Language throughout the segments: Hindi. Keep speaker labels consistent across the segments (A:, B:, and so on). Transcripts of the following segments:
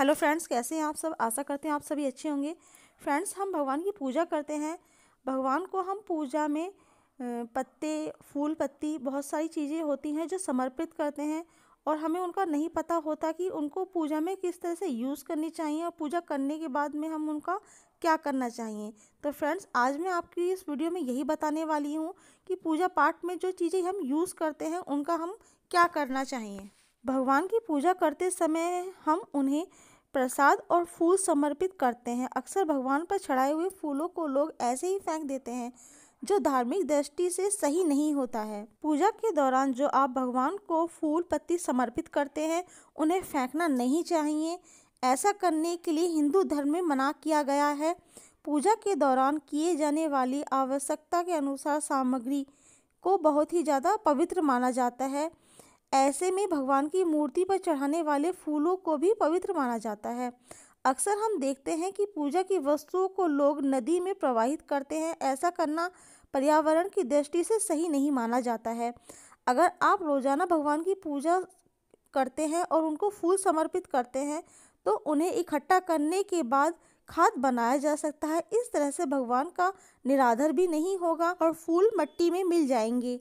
A: हेलो फ्रेंड्स कैसे हैं आप सब आशा करते हैं आप सभी अच्छे होंगे फ्रेंड्स हम भगवान की पूजा करते हैं भगवान को हम पूजा में पत्ते फूल पत्ती बहुत सारी चीज़ें होती हैं जो समर्पित करते हैं और हमें उनका नहीं पता होता कि उनको पूजा में किस तरह से यूज़ करनी चाहिए और पूजा करने के बाद में हम उनका क्या करना चाहिए तो फ्रेंड्स आज मैं आपकी इस वीडियो में यही बताने वाली हूँ कि पूजा पाठ में जो चीज़ें हम यूज़ करते हैं उनका हम क्या करना चाहिए भगवान की पूजा करते समय हम उन्हें प्रसाद और फूल समर्पित करते हैं अक्सर भगवान पर चढ़ाए हुए फूलों को लोग ऐसे ही फेंक देते हैं जो धार्मिक दृष्टि से सही नहीं होता है पूजा के दौरान जो आप भगवान को फूल पत्ती समर्पित करते हैं उन्हें फेंकना नहीं चाहिए ऐसा करने के लिए हिंदू धर्म में मना किया गया है पूजा के दौरान किए जाने वाली आवश्यकता के अनुसार सामग्री को बहुत ही ज़्यादा पवित्र माना जाता है ऐसे में भगवान की मूर्ति पर चढ़ाने वाले फूलों को भी पवित्र माना जाता है अक्सर हम देखते हैं कि पूजा की वस्तुओं को लोग नदी में प्रवाहित करते हैं ऐसा करना पर्यावरण की दृष्टि से सही नहीं माना जाता है अगर आप रोज़ाना भगवान की पूजा करते हैं और उनको फूल समर्पित करते हैं तो उन्हें इकट्ठा करने के बाद खाद बनाया जा सकता है इस तरह से भगवान का निराधर भी नहीं होगा और फूल मट्टी में मिल जाएंगे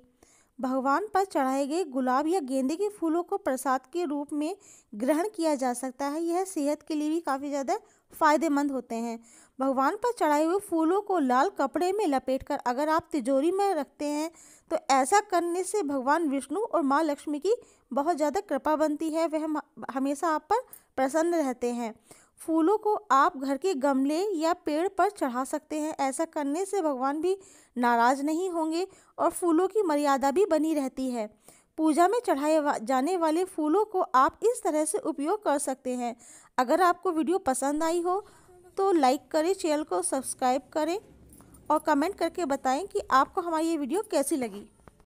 A: भगवान पर चढ़ाए गए गुलाब या गेंदे के फूलों को प्रसाद के रूप में ग्रहण किया जा सकता है यह सेहत के लिए भी काफ़ी ज़्यादा फायदेमंद होते हैं भगवान पर चढ़ाए हुए फूलों को लाल कपड़े में लपेटकर अगर आप तिजोरी में रखते हैं तो ऐसा करने से भगवान विष्णु और माँ लक्ष्मी की बहुत ज़्यादा कृपा बनती है वह हमेशा आप पर प्रसन्न रहते हैं फूलों को आप घर के गमले या पेड़ पर चढ़ा सकते हैं ऐसा करने से भगवान भी नाराज़ नहीं होंगे और फूलों की मर्यादा भी बनी रहती है पूजा में चढ़ाए जाने वाले फूलों को आप इस तरह से उपयोग कर सकते हैं अगर आपको वीडियो पसंद आई हो तो लाइक करें चैनल को सब्सक्राइब करें और कमेंट करके बताएं कि आपको हमारी ये वीडियो कैसी लगी